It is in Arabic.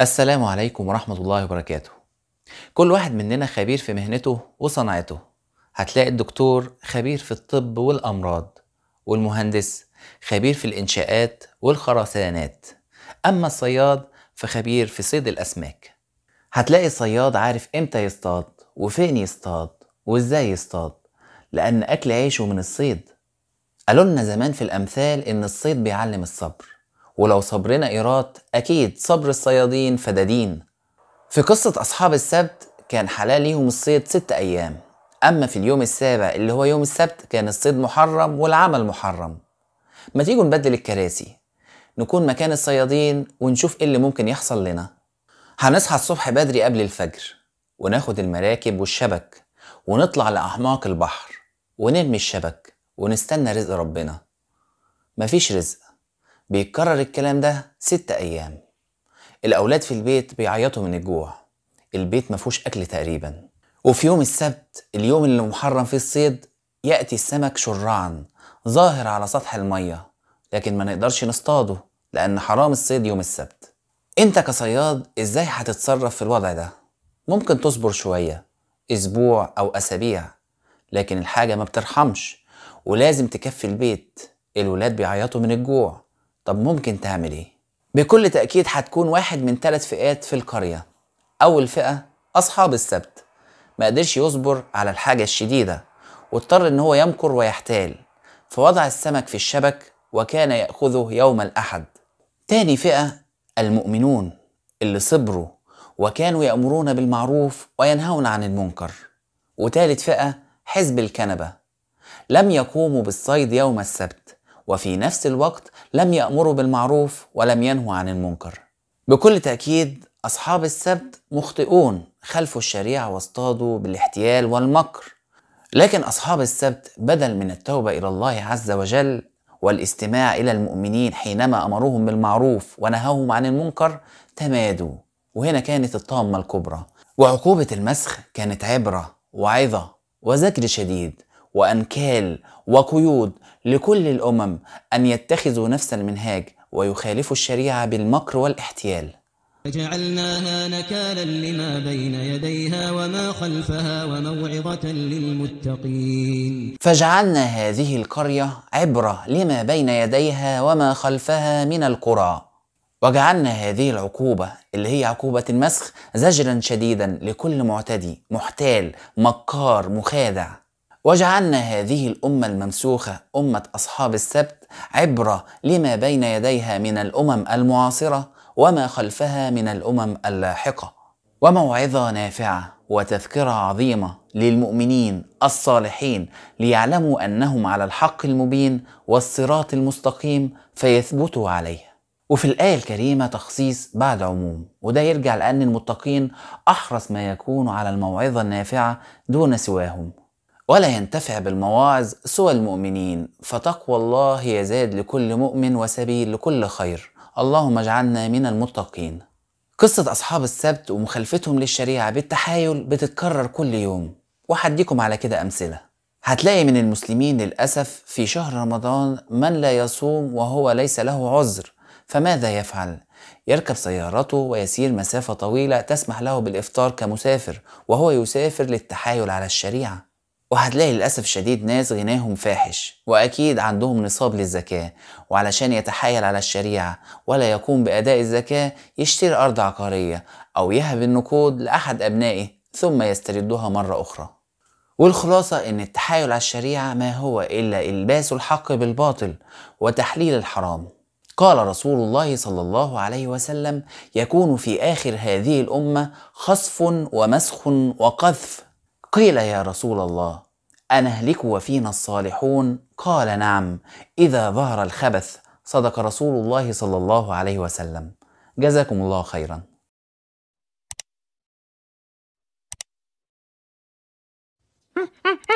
السلام عليكم ورحمة الله وبركاته كل واحد مننا خبير في مهنته وصنعته هتلاقي الدكتور خبير في الطب والأمراض والمهندس خبير في الإنشاءات والخرسانات أما الصياد فخبير في صيد الأسماك هتلاقي صياد عارف امتى يصطاد وفين يصطاد وازاي يصطاد لأن أكل عيشه من الصيد قالوا لنا زمان في الأمثال إن الصيد بيعلم الصبر ولو صبرنا إيراد أكيد صبر الصيادين فدادين في قصة أصحاب السبت كان حلال ليهم الصيد ست أيام أما في اليوم السابع اللي هو يوم السبت كان الصيد محرم والعمل محرم ما تيجوا نبدل الكراسي نكون مكان الصيادين ونشوف ايه اللي ممكن يحصل لنا هنصحى الصبح بدري قبل الفجر وناخد المراكب والشبك ونطلع لأحماق البحر ونرمي الشبك ونستنى رزق ربنا مفيش رزق بيتكرر الكلام ده ست أيام الأولاد في البيت بيعيطوا من الجوع البيت مفهوش أكل تقريبا وفي يوم السبت اليوم اللي محرم فيه الصيد يأتي السمك شرعا ظاهر على سطح المية لكن ما نقدرش نصطاده لأن حرام الصيد يوم السبت أنت كصياد إزاي هتتصرف في الوضع ده؟ ممكن تصبر شوية أسبوع أو أسابيع لكن الحاجة ما بترحمش ولازم تكفي البيت الولاد بيعيطوا من الجوع طب ممكن تعمل إيه؟ بكل تأكيد هتكون واحد من ثلاث فئات في القرية أول فئة أصحاب السبت ما قدرش يصبر على الحاجة الشديدة واضطر إن هو يمكر ويحتال فوضع السمك في الشبك وكان يأخذه يوم الأحد تاني فئة المؤمنون اللي صبروا وكانوا يأمرون بالمعروف وينهون عن المنكر وتالت فئة حزب الكنبة لم يقوموا بالصيد يوم السبت وفي نفس الوقت لم يأمروا بالمعروف ولم ينهوا عن المنكر بكل تأكيد أصحاب السبت مخطئون خلفوا الشريعة واصطادوا بالاحتيال والمكر لكن أصحاب السبت بدل من التوبة إلى الله عز وجل والاستماع إلى المؤمنين حينما أمروهم بالمعروف ونهوهم عن المنكر تمادوا وهنا كانت الطامة الكبرى وعقوبة المسخ كانت عبرة وعظة وذكر شديد وأنكال وقيود لكل الأمم أن يتخذوا نفس المنهاج ويخالفوا الشريعة بالمكر والاحتيال فجعلناها نكالا لما بين يديها وما خلفها وموعظة للمتقين فجعلنا هذه القرية عبرة لما بين يديها وما خلفها من القرى وجعلنا هذه العقوبة اللي هي عقوبة المسخ زجرا شديدا لكل معتدي محتال مكار مخادع وجعلنا هذه الأمة الممسوخة أمة أصحاب السبت عبرة لما بين يديها من الأمم المعاصرة وما خلفها من الامم اللاحقه وموعظه نافعه وتذكره عظيمه للمؤمنين الصالحين ليعلموا انهم على الحق المبين والصراط المستقيم فيثبتوا عليه وفي الآية الكريمة تخصيص بعد عموم وده يرجع لأن المتقين أحرص ما يكون على الموعظة النافعة دون سواهم ولا ينتفع بالمواعظ سوى المؤمنين فتقوى الله يزاد لكل مؤمن وسبيل لكل خير اللهم اجعلنا من المتقين قصة أصحاب السبت ومخالفتهم للشريعة بالتحايل بتتكرر كل يوم وحديكم على كده أمثلة هتلاقي من المسلمين للأسف في شهر رمضان من لا يصوم وهو ليس له عذر فماذا يفعل؟ يركب سيارته ويسير مسافة طويلة تسمح له بالإفطار كمسافر وهو يسافر للتحايل على الشريعة وهتلاقي للأسف شديد ناس غناهم فاحش وأكيد عندهم نصاب للزكاة وعلشان يتحايل على الشريعة ولا يقوم بأداء الزكاة يشتري أرض عقارية أو يهب النقود لأحد أبنائه ثم يستردها مرة أخرى والخلاصة إن التحايل على الشريعة ما هو إلا إلباس الحق بالباطل وتحليل الحرام قال رسول الله صلى الله عليه وسلم يكون في آخر هذه الأمة خصف ومسخ وقذف قيل يا رسول الله أنهلك وفينا الصالحون قال نعم إذا ظهر الخبث صدق رسول الله صلى الله عليه وسلم جزاكم الله خيرا Ha ha ha!